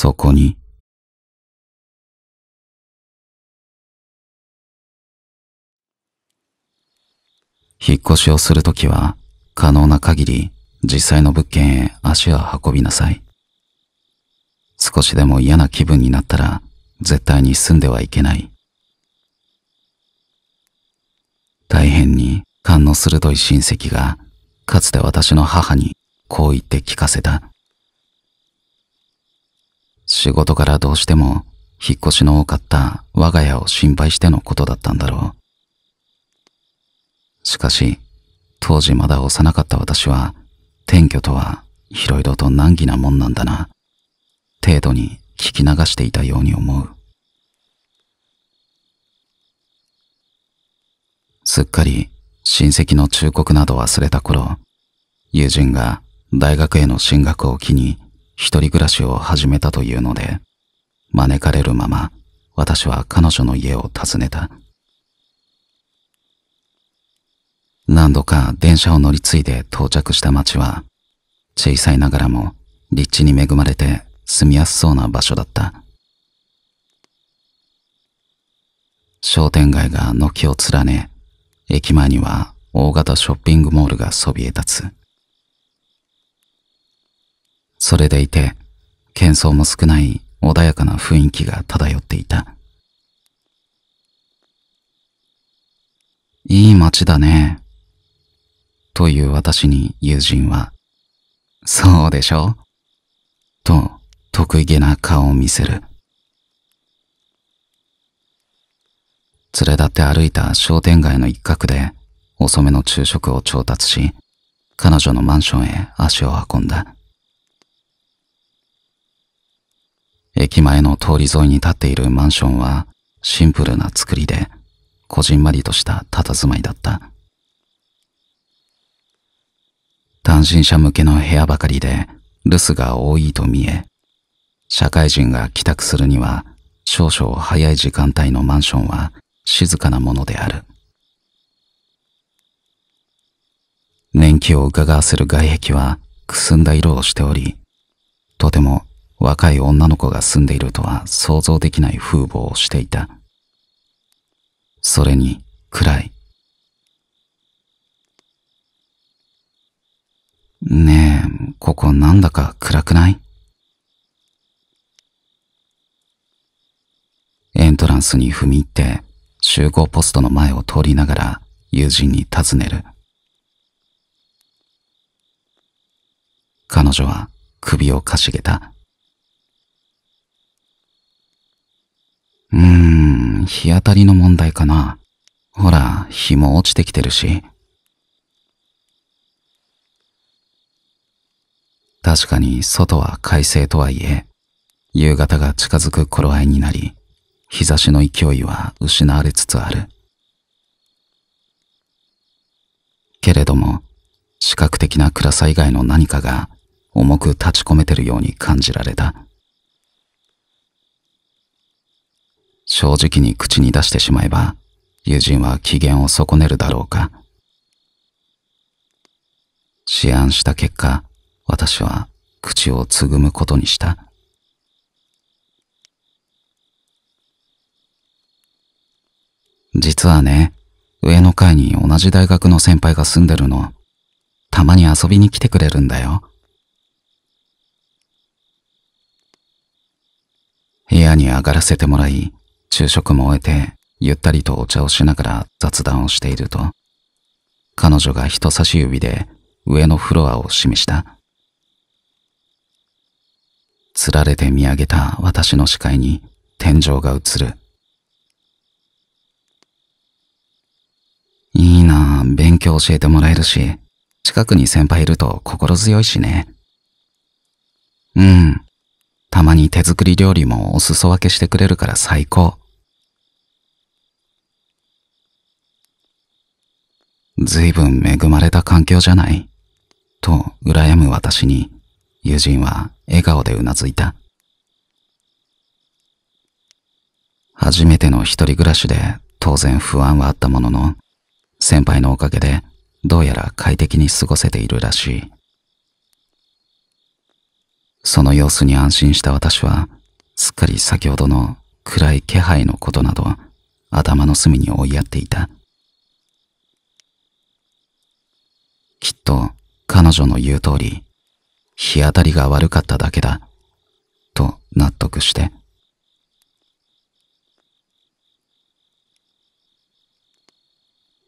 そこに、引っ越しをするときは、可能な限り実際の物件へ足を運びなさい。少しでも嫌な気分になったら、絶対に住んではいけない。大変に勘の鋭い親戚が、かつて私の母にこう言って聞かせた。仕事からどうしても引っ越しの多かった我が家を心配してのことだったんだろう。しかし、当時まだ幼かった私は、転居とは色々と難儀なもんなんだな、程度に聞き流していたように思う。すっかり親戚の忠告など忘れた頃、友人が大学への進学を機に一人暮らしを始めたというので、招かれるまま私は彼女の家を訪ねた。何度か電車を乗り継いで到着した街は、小さいながらも立地に恵まれて住みやすそうな場所だった。商店街が軒を連ね、駅前には大型ショッピングモールがそびえ立つ。それでいて、喧騒も少ない穏やかな雰囲気が漂っていた。いい街だね。という私に友人は、そうでしょと得意げな顔を見せる。連れ立って歩いた商店街の一角で遅めの昼食を調達し、彼女のマンションへ足を運んだ。駅前の通り沿いに建っているマンションはシンプルな造りで、こじんまりとした佇まいだった。単身者向けの部屋ばかりで留守が多いと見え、社会人が帰宅するには少々早い時間帯のマンションは静かなものである。年季を伺わせる外壁はくすんだ色をしており、とても若い女の子が住んでいるとは想像できない風貌をしていた。それに暗い。ねえ、ここなんだか暗くないエントランスに踏み入って集合ポストの前を通りながら友人に尋ねる。彼女は首をかしげた。うーん、日当たりの問題かな。ほら、日も落ちてきてるし。確かに外は快晴とはいえ、夕方が近づく頃合いになり、日差しの勢いは失われつつある。けれども、視覚的な暗さ以外の何かが重く立ち込めてるように感じられた。正直に口に出してしまえば、友人は機嫌を損ねるだろうか。思案した結果、私は口をつぐむことにした。実はね、上の階に同じ大学の先輩が住んでるの。たまに遊びに来てくれるんだよ。部屋に上がらせてもらい、昼食も終えて、ゆったりとお茶をしながら雑談をしていると、彼女が人差し指で上のフロアを示した。つられて見上げた私の視界に天井が映る。いいな勉強教えてもらえるし、近くに先輩いると心強いしね。うん、たまに手作り料理もお裾分けしてくれるから最高。ずいぶん恵まれた環境じゃないと羨む私に友人は笑顔でうなずいた。初めての一人暮らしで当然不安はあったものの、先輩のおかげでどうやら快適に過ごせているらしい。その様子に安心した私は、すっかり先ほどの暗い気配のことなど、頭の隅に追いやっていた。きっと彼女の言う通り、日当たりが悪かっただけだ、と納得して。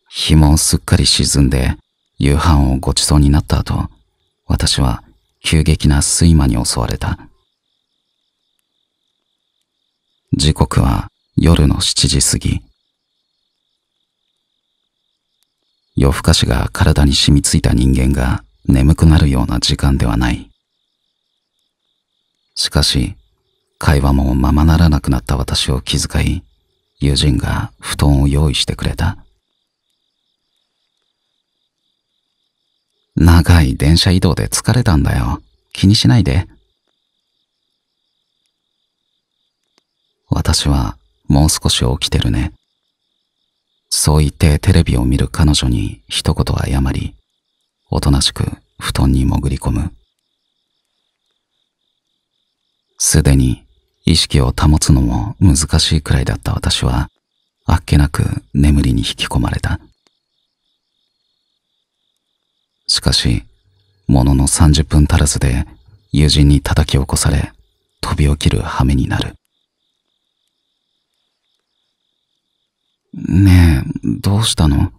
日もすっかり沈んで、夕飯をごちそうになった後、私は急激な睡魔に襲われた。時刻は夜の7時過ぎ。夜更かしが体に染みついた人間が眠くなるような時間ではない。しかし、会話もままならなくなった私を気遣い、友人が布団を用意してくれた。長い電車移動で疲れたんだよ。気にしないで。私はもう少し起きてるね。そう言ってテレビを見る彼女に一言謝り、おとなしく布団に潜り込む。すでに意識を保つのも難しいくらいだった私は、あっけなく眠りに引き込まれた。しかし、ものの30分足らずで友人に叩き起こされ、飛び起きる羽目になる。ねえ、どうしたの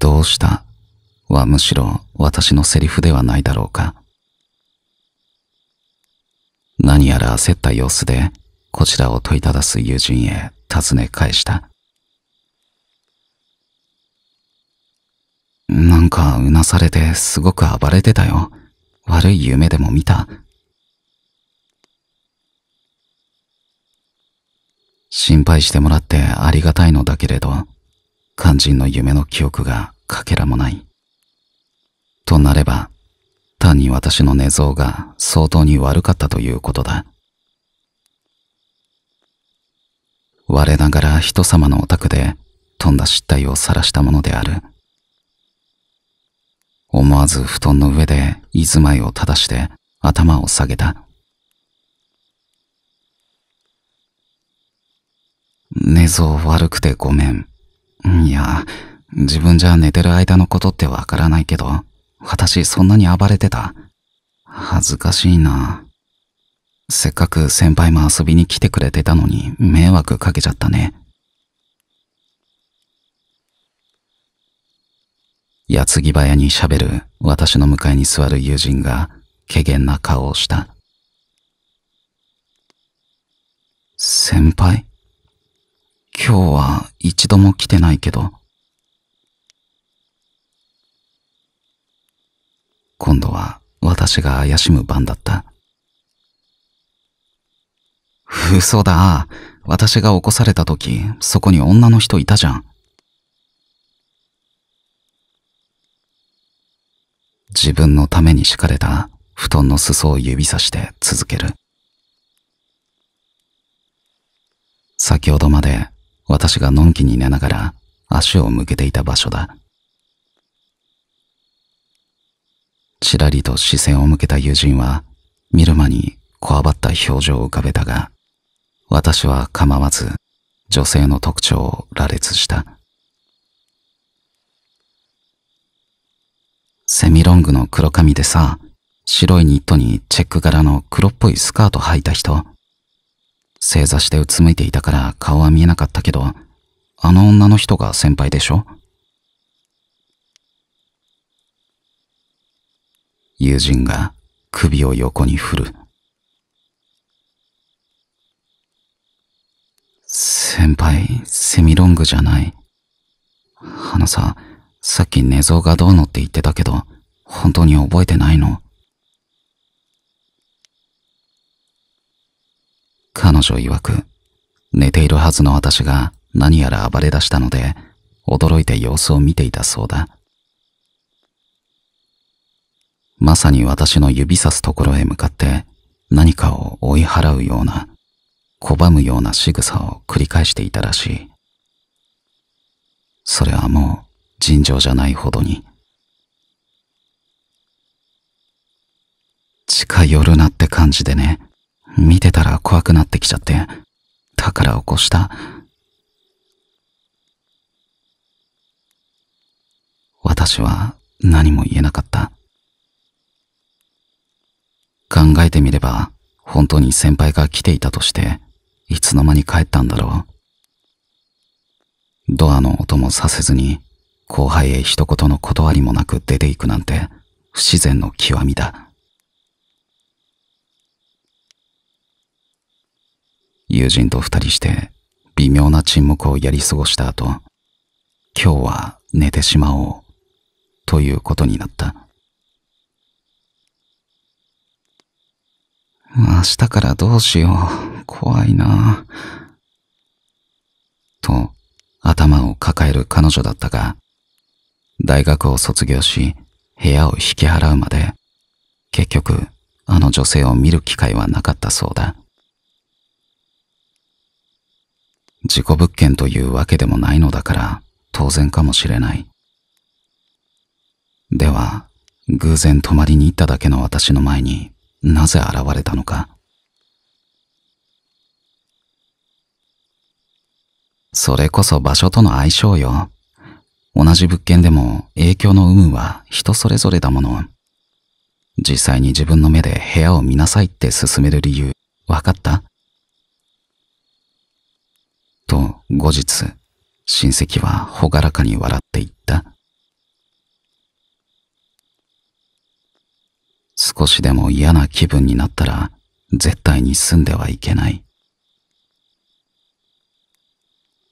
どうしたはむしろ私のセリフではないだろうか。何やら焦った様子でこちらを問いただす友人へ尋ね返した。なんかうなされてすごく暴れてたよ。悪い夢でも見た。心配してもらってありがたいのだけれど、肝心の夢の記憶が欠片もない。となれば、単に私の寝相が相当に悪かったということだ。我ながら人様のお宅で、とんだ失態を晒したものである。思わず布団の上で居住まいを正して頭を下げた。寝相悪くてごめん。いや、自分じゃ寝てる間のことってわからないけど、私そんなに暴れてた。恥ずかしいな。せっかく先輩も遊びに来てくれてたのに迷惑かけちゃったね。矢継ぎ早に喋る私の向かいに座る友人が、けげんな顔をした。先輩今日は一度も来てないけど。今度は私が怪しむ番だった。嘘だ。私が起こされた時、そこに女の人いたじゃん。自分のために敷かれた布団の裾を指さして続ける。先ほどまで私がのんきに寝ながら足を向けていた場所だ。ちらりと視線を向けた友人は、見る間にこわばった表情を浮かべたが、私は構わず女性の特徴を羅列した。セミロングの黒髪でさ、白いニットにチェック柄の黒っぽいスカート履いた人。正座してうつむいていたから顔は見えなかったけど、あの女の人が先輩でしょ友人が首を横に振る。先輩、セミロングじゃない。花さ、さっき寝相がどうのって言ってたけど、本当に覚えてないの彼女曰く、寝ているはずの私が何やら暴れ出したので、驚いて様子を見ていたそうだ。まさに私の指さすところへ向かって何かを追い払うような、拒むような仕草を繰り返していたらしい。それはもう尋常じゃないほどに。近寄るなって感じでね、見てたら怖くなってきちゃって、だから起こした。私は何も言えなかった。考えてみれば、本当に先輩が来ていたとして、いつの間に帰ったんだろう。ドアの音もさせずに後輩へ一言の断りもなく出ていくなんて不自然の極みだ友人と二人して微妙な沈黙をやり過ごした後今日は寝てしまおうということになった明日からどうしよう怖いなと頭を抱える彼女だったが大学を卒業し、部屋を引き払うまで、結局、あの女性を見る機会はなかったそうだ。事故物件というわけでもないのだから当然かもしれない。では、偶然泊まりに行っただけの私の前になぜ現れたのか。それこそ場所との相性よ。同じ物件でも影響の有無は人それぞれだもの。実際に自分の目で部屋を見なさいって勧める理由、わかったと、後日、親戚はほがらかに笑っていった。少しでも嫌な気分になったら、絶対に住んではいけない。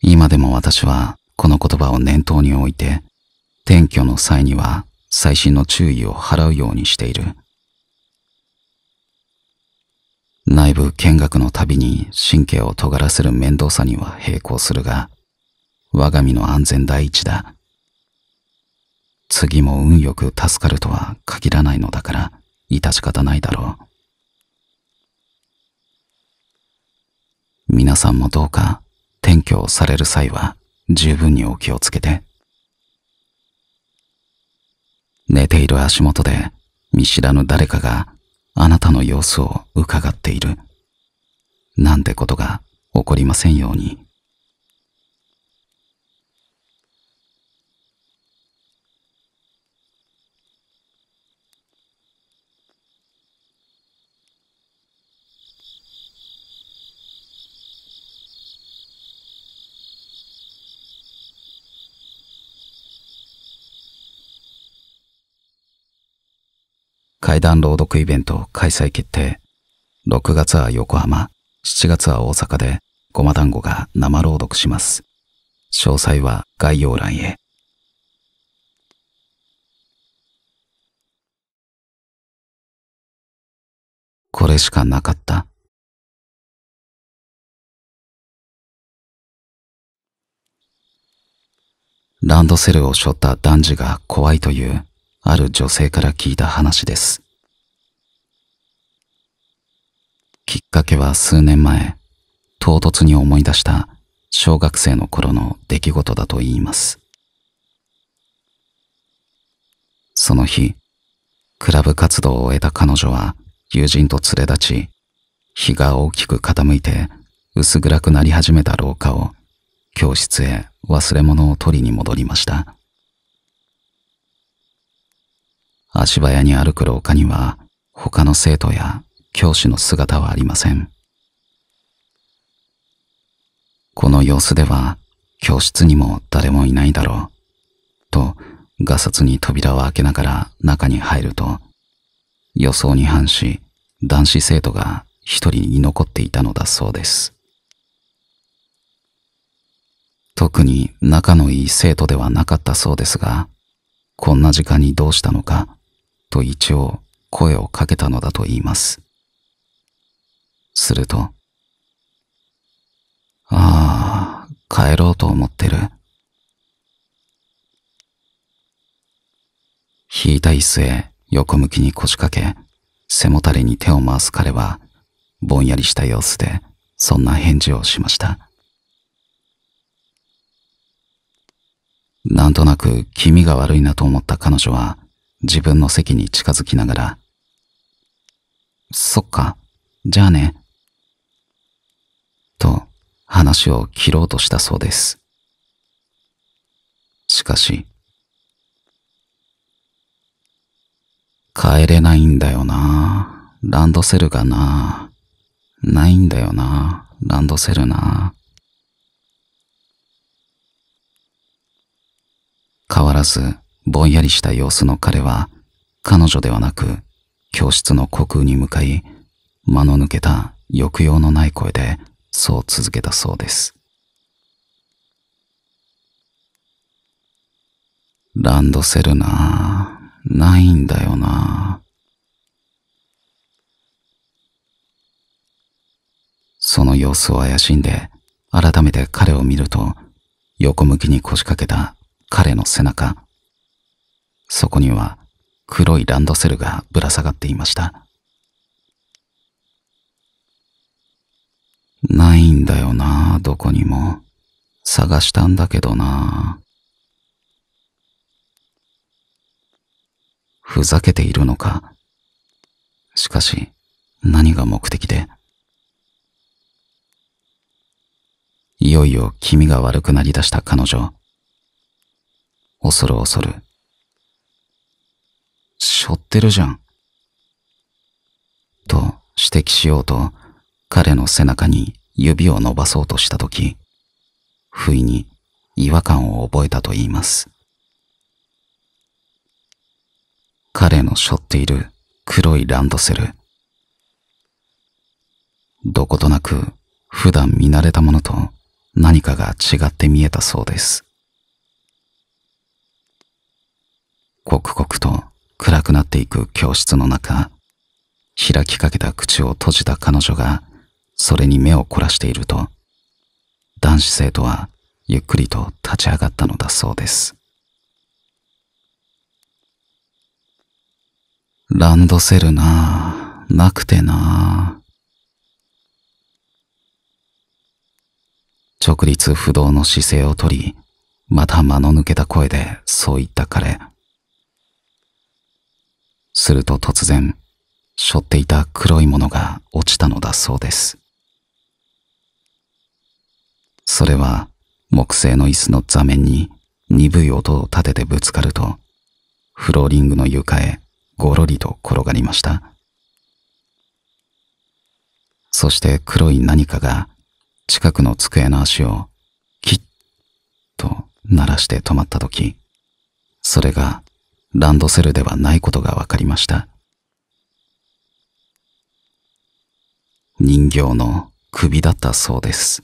今でも私はこの言葉を念頭に置いて、転居の際には細心の注意を払うようにしている。内部見学のたびに神経を尖らせる面倒さには並行するが、我が身の安全第一だ。次も運よく助かるとは限らないのだから、致し方ないだろう。皆さんもどうか転居をされる際は、十分にお気をつけて。寝ている足元で見知らぬ誰かがあなたの様子を伺っている。なんてことが起こりませんように。階段朗読イベント開催決定。6月は横浜、7月は大阪で、ごま団子が生朗読します。詳細は概要欄へ。これしかなかった。ランドセルを背負った男児が怖いというある女性から聞いた話です。きっかけは数年前、唐突に思い出した小学生の頃の出来事だと言います。その日、クラブ活動を終えた彼女は友人と連れ立ち、日が大きく傾いて薄暗くなり始めた廊下を教室へ忘れ物を取りに戻りました。足早に歩く廊下には他の生徒や教師の姿はありません。この様子では教室にも誰もいないだろう、とがさつに扉を開けながら中に入ると、予想に反し男子生徒が一人居残っていたのだそうです。特に仲のいい生徒ではなかったそうですが、こんな時間にどうしたのか、と一応声をかけたのだと言います。すると、ああ、帰ろうと思ってる。引いた椅子へ横向きに腰掛け、背もたれに手を回す彼は、ぼんやりした様子で、そんな返事をしました。なんとなく気味が悪いなと思った彼女は、自分の席に近づきながら、そっか、じゃあね、と話を切ろうとしたそうです。しかし、帰れないんだよな、ランドセルがな、ないんだよな、ランドセルな。変わらずぼんやりした様子の彼は、彼女ではなく、教室の虚空に向かい、間の抜けた抑揚のない声で、そう続けたそうです。ランドセルなないんだよなその様子を怪しんで、改めて彼を見ると、横向きに腰掛けた彼の背中、そこには黒いランドセルがぶら下がっていました。ないんだよな、どこにも。探したんだけどな。ふざけているのか。しかし、何が目的で。いよいよ気味が悪くなりだした彼女。恐る恐る背負ってるじゃん。と指摘しようと、彼の背中に指を伸ばそうとしたとき、不意に違和感を覚えたと言います。彼の背負っている黒いランドセル。どことなく普段見慣れたものと何かが違って見えたそうです。刻々と暗くなっていく教室の中、開きかけた口を閉じた彼女が、それに目を凝らしていると、男子生徒はゆっくりと立ち上がったのだそうです。ランドセルなあ、なくてなあ。直立不動の姿勢をとり、また間の抜けた声でそう言った彼。すると突然、背負っていた黒いものが落ちたのだそうです。それは木製の椅子の座面に鈍い音を立ててぶつかると、フローリングの床へごろりと転がりました。そして黒い何かが近くの机の足をキッと鳴らして止まった時、それがランドセルではないことが分かりました。人形の首だったそうです。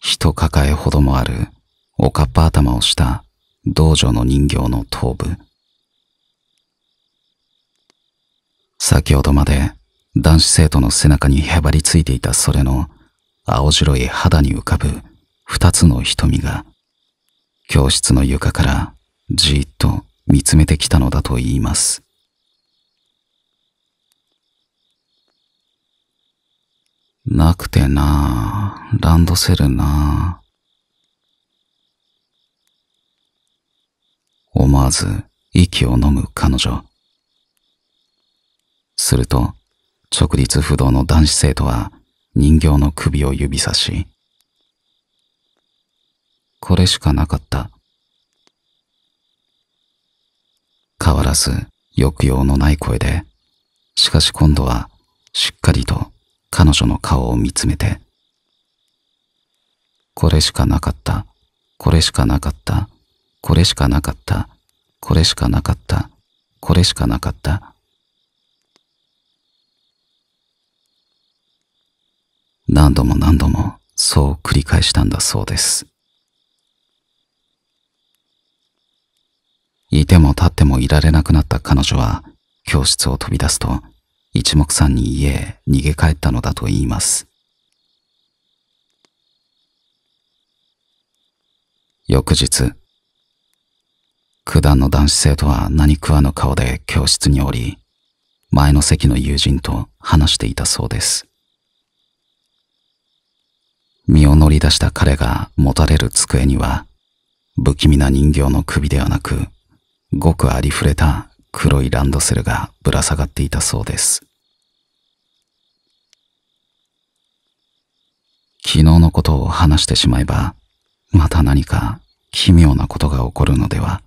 人抱えほどもあるおかっぱ頭をした道場の人形の頭部。先ほどまで男子生徒の背中にへばりついていたそれの青白い肌に浮かぶ二つの瞳が教室の床からじっと見つめてきたのだと言います。なくてなあ、ランドセルなあ。思わず息を呑む彼女。すると、直立不動の男子生徒は人形の首を指さし、これしかなかった。変わらず抑揚のない声で、しかし今度はしっかりと彼女の顔を見つめて、これしかなかった、これしかなかった、これしかなかった、これしかなかった、これしかなかった。何度も何度もそう繰り返したんだそうです。いても立ってもいられなくなった彼女は、教室を飛び出すと、一目散に家へ逃げ帰ったのだと言います。翌日、九段の男子生徒は何食わぬ顔で教室におり、前の席の友人と話していたそうです。身を乗り出した彼が持たれる机には、不気味な人形の首ではなく、ごくありふれた黒いランドセルがぶら下がっていたそうです。昨日のことを話してしまえば、また何か奇妙なことが起こるのでは、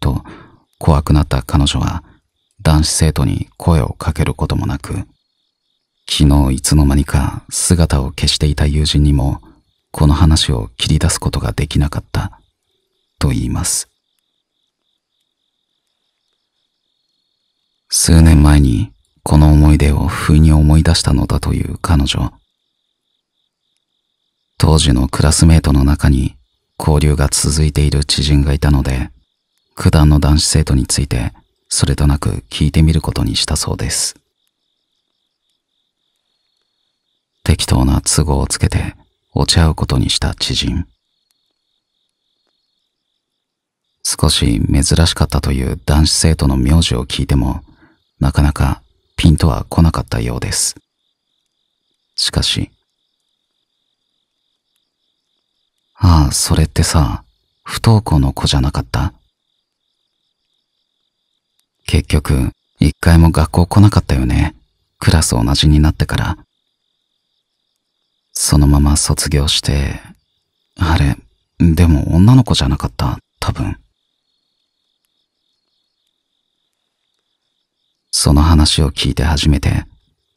と怖くなった彼女は男子生徒に声をかけることもなく、昨日いつの間にか姿を消していた友人にもこの話を切り出すことができなかったと言います。数年前にこの思い出を不意に思い出したのだという彼女。当時のクラスメートの中に交流が続いている知人がいたので、九段の男子生徒についてそれとなく聞いてみることにしたそうです。適当な都合をつけて落ち合うことにした知人。少し珍しかったという男子生徒の名字を聞いてもなかなかピンとは来なかったようです。しかし、ああ、それってさ、不登校の子じゃなかった結局、一回も学校来なかったよね。クラス同じになってから。そのまま卒業して、あれ、でも女の子じゃなかった、多分。その話を聞いて初めて、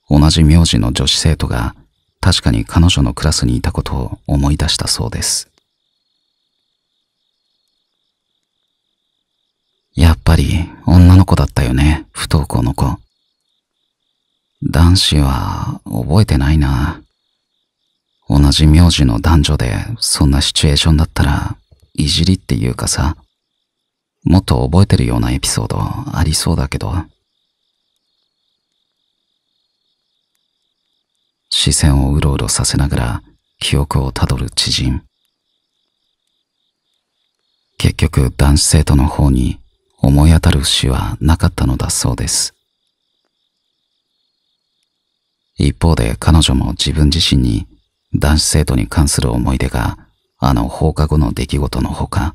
同じ名字の女子生徒が確かに彼女のクラスにいたことを思い出したそうです。やっぱり女の子だったよね、不登校の子。男子は覚えてないな。同じ名字の男女でそんなシチュエーションだったら、いじりっていうかさ、もっと覚えてるようなエピソードありそうだけど。視線をうろうろさせながら記憶をたどる知人。結局男子生徒の方に思い当たる節はなかったのだそうです。一方で彼女も自分自身に男子生徒に関する思い出があの放課後の出来事のほか、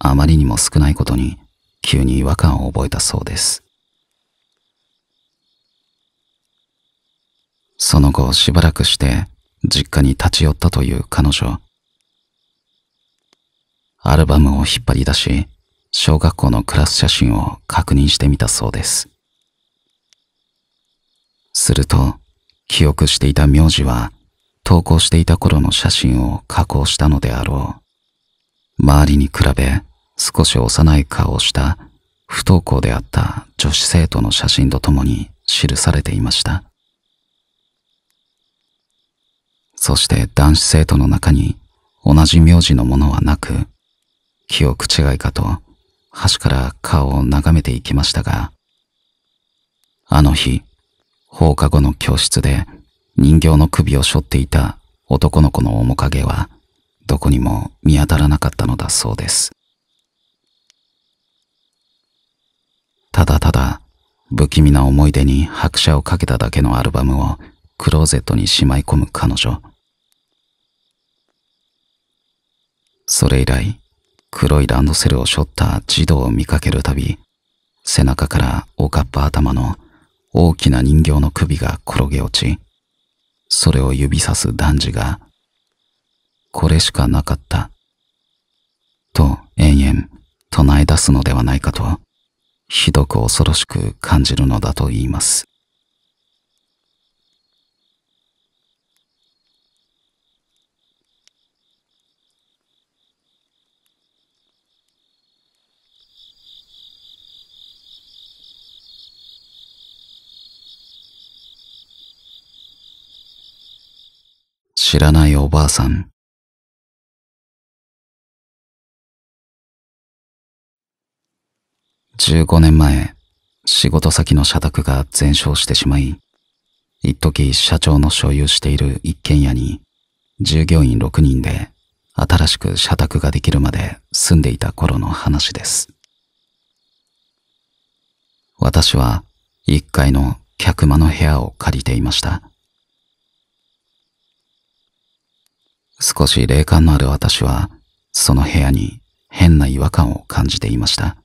あまりにも少ないことに急に違和感を覚えたそうです。その後しばらくして実家に立ち寄ったという彼女。アルバムを引っ張り出し、小学校のクラス写真を確認してみたそうです。すると、記憶していた名字は、投稿していた頃の写真を加工したのであろう。周りに比べ、少し幼い顔をした不登校であった女子生徒の写真とともに記されていました。そして男子生徒の中に同じ名字のものはなく、記憶違いかと、端から顔を眺めていきましたが、あの日、放課後の教室で人形の首を背負っていた男の子の面影は、どこにも見当たらなかったのだそうです。ただただ、不気味な思い出に拍車をかけただけのアルバムをクローゼットにしまい込む彼女。それ以来、黒いランドセルを背負った児童を見かけるたび、背中からおかっぱ頭の大きな人形の首が転げ落ち、それを指さす男児が、これしかなかった、と延々唱え出すのではないかと、ひどく恐ろしく感じるのだと言います。知らないおばあさん。15年前、仕事先の社宅が全焼してしまい、一時社長の所有している一軒家に、従業員6人で新しく社宅ができるまで住んでいた頃の話です。私は1階の客間の部屋を借りていました。少し霊感のある私は、その部屋に変な違和感を感じていました。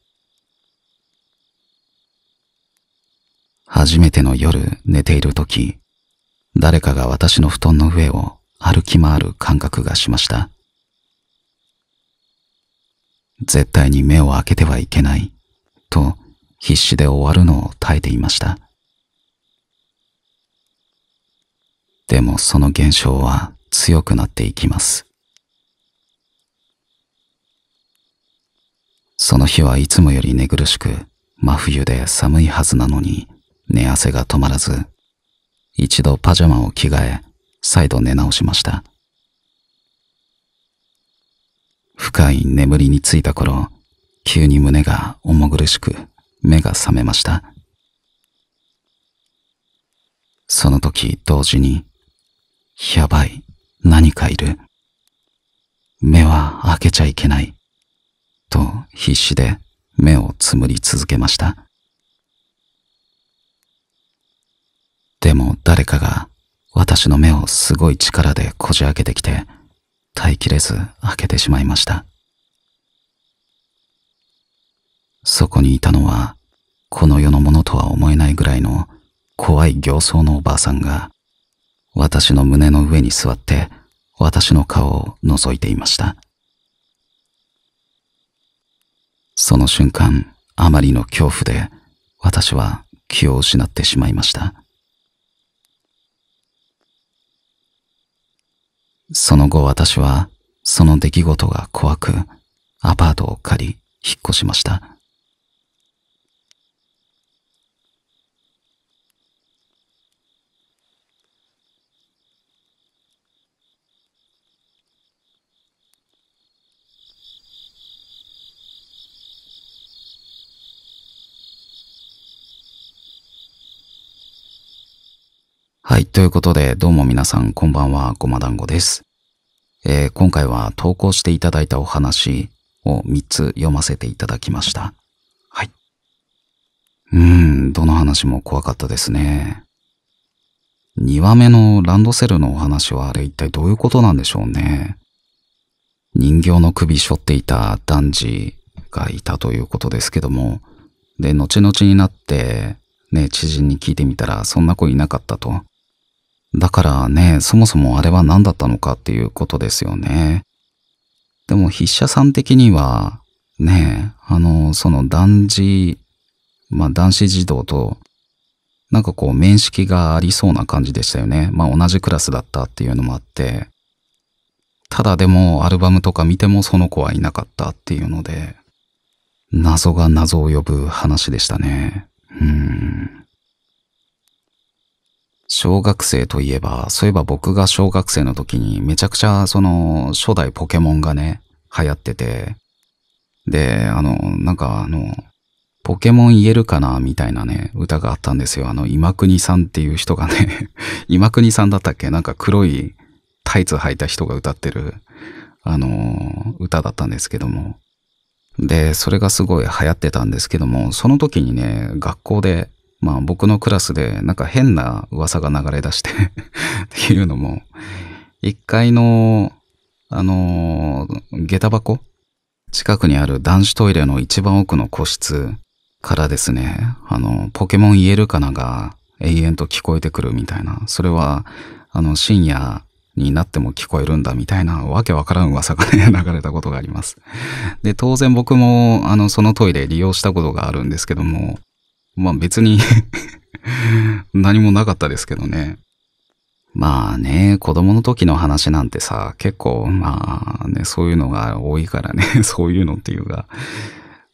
初めての夜寝ている時、誰かが私の布団の上を歩き回る感覚がしました。絶対に目を開けてはいけないと必死で終わるのを耐えていました。でもその現象は強くなっていきます。その日はいつもより寝苦しく、真冬で寒いはずなのに、寝汗が止まらず、一度パジャマを着替え、再度寝直しました。深い眠りについた頃、急に胸が重苦しく、目が覚めました。その時同時に、やばい何かいる。目は開けちゃいけない。と必死で目をつむり続けました。でも誰かが私の目をすごい力でこじ開けてきて、耐えきれず開けてしまいました。そこにいたのは、この世のものとは思えないぐらいの怖い形相のおばあさんが、私の胸の上に座って私の顔を覗いていました。その瞬間、あまりの恐怖で私は気を失ってしまいました。その後私はその出来事が怖くアパートを借り引っ越しました。はい。ということで、どうも皆さん、こんばんは、ごま団子です。えー、今回は投稿していただいたお話を3つ読ませていただきました。はい。うん、どの話も怖かったですね。2話目のランドセルのお話はあれ一体どういうことなんでしょうね。人形の首背負っていた男児がいたということですけども、で、後々になって、ね、知人に聞いてみたら、そんな子いなかったと。だからね、そもそもあれは何だったのかっていうことですよね。でも筆者さん的には、ね、あの、その男児、まあ男子児童と、なんかこう面識がありそうな感じでしたよね。まあ同じクラスだったっていうのもあって。ただでもアルバムとか見てもその子はいなかったっていうので、謎が謎を呼ぶ話でしたね。うん。小学生といえば、そういえば僕が小学生の時にめちゃくちゃその初代ポケモンがね、流行ってて、で、あの、なんかあの、ポケモン言えるかなみたいなね、歌があったんですよ。あの、今国さんっていう人がね今国 さんだったっけなんか黒いタイツ履いた人が歌ってる、あの、歌だったんですけども。で、それがすごい流行ってたんですけども、その時にね、学校でまあ僕のクラスでなんか変な噂が流れ出して っていうのも、一階の、あのー、下駄箱近くにある男子トイレの一番奥の個室からですね、あの、ポケモン言えるかなが永遠と聞こえてくるみたいな、それは、あの、深夜になっても聞こえるんだみたいなわけわからん噂がね、流れたことがあります。で、当然僕もあの、そのトイレ利用したことがあるんですけども、まあ別に 何もなかったですけどね。まあね、子供の時の話なんてさ、結構まあね、そういうのが多いからね、そういうのっていうか、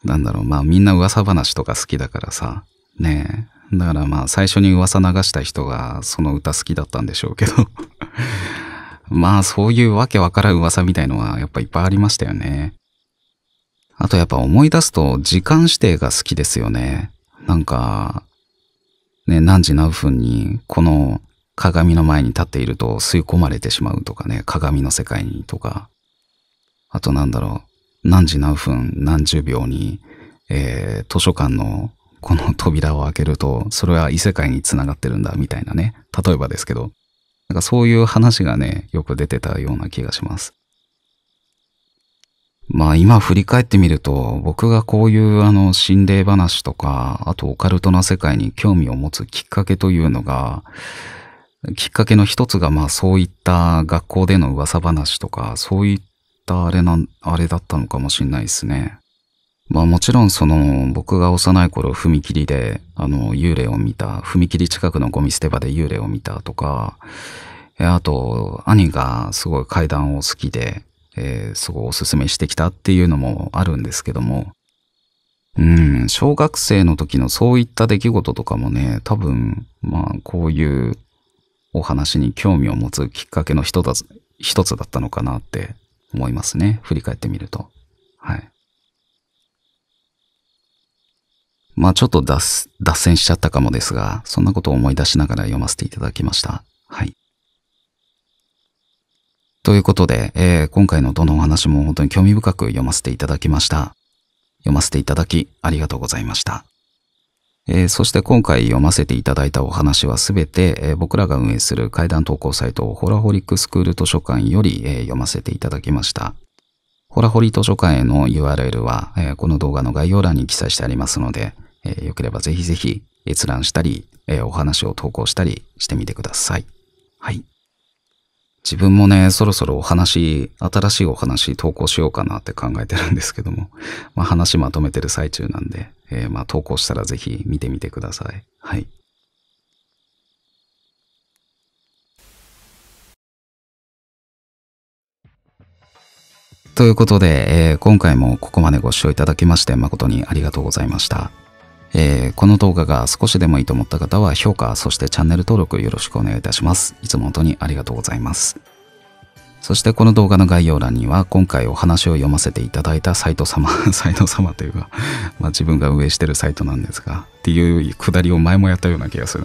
なんだろう、まあみんな噂話とか好きだからさ、ねえ。だからまあ最初に噂流した人がその歌好きだったんでしょうけど まあそういうわけわからん噂みたいのはやっぱいっぱいありましたよね。あとやっぱ思い出すと時間指定が好きですよね。なんか、ね、何時何分にこの鏡の前に立っていると吸い込まれてしまうとかね、鏡の世界にとか、あとなんだろう、何時何分何十秒に、えー、図書館のこの扉を開けると、それは異世界に繋がってるんだみたいなね、例えばですけど、なんかそういう話がね、よく出てたような気がします。まあ今振り返ってみると、僕がこういうあの心霊話とか、あとオカルトな世界に興味を持つきっかけというのが、きっかけの一つがまあそういった学校での噂話とか、そういったあれな、あれだったのかもしんないですね。まあもちろんその僕が幼い頃踏切であの幽霊を見た、踏切近くのゴミ捨て場で幽霊を見たとか、あと兄がすごい階段を好きで、えー、すごいおすすめしてきたっていうのもあるんですけども、うん、小学生の時のそういった出来事とかもね、多分、まあ、こういうお話に興味を持つきっかけの一つ、一つだったのかなって思いますね。振り返ってみると。はい。まあちょっと脱脱線しちゃったかもですが、そんなことを思い出しながら読ませていただきました。はい。ということで、えー、今回のどのお話も本当に興味深く読ませていただきました。読ませていただきありがとうございました。えー、そして今回読ませていただいたお話はすべて、えー、僕らが運営する怪談投稿サイトホラホリックスクール図書館より、えー、読ませていただきました。ホラホリ図書館への URL は、えこの動画の概要欄に記載してありますので、えよければぜひぜひ閲覧したり、えお話を投稿したりしてみてください。はい。自分もね、そろそろお話、新しいお話投稿しようかなって考えてるんですけども、まあ、話まとめてる最中なんで、えー、まあ投稿したらぜひ見てみてください。はい。ということで、えー、今回もここまでご視聴いただきまして誠にありがとうございました。えー、この動画が少しでもいいと思った方は評価、そしてチャンネル登録よろしくお願いいたします。いつも本当にありがとうございます。そしてこの動画の概要欄には今回お話を読ませていただいたサイト様、サイト様というか、まあ、自分が運営してるサイトなんですが、っていうくだりを前もやったような気がする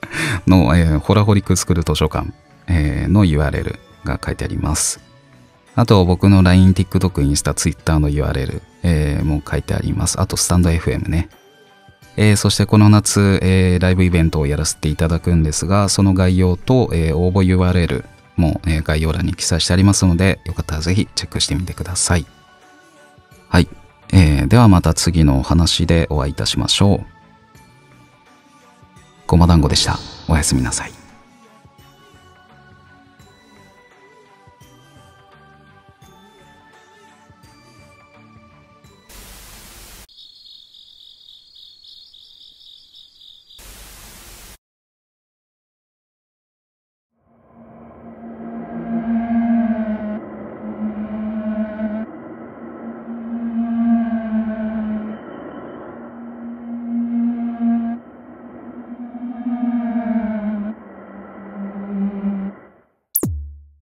の、えー、ホラホリックスクール図書館、えー、の URL が書いてあります。あと僕の LINE、TikTok、インスタ、Twitter の URL、えー、も書いてあります。あとスタンド FM ね。えー、そしてこの夏、えー、ライブイベントをやらせていただくんですが、その概要と、えー、応募 URL も、え概要欄に記載してありますので、よかったらぜひチェックしてみてください。はい。えー、ではまた次のお話でお会いいたしましょう。ごま団子でした。おやすみなさい。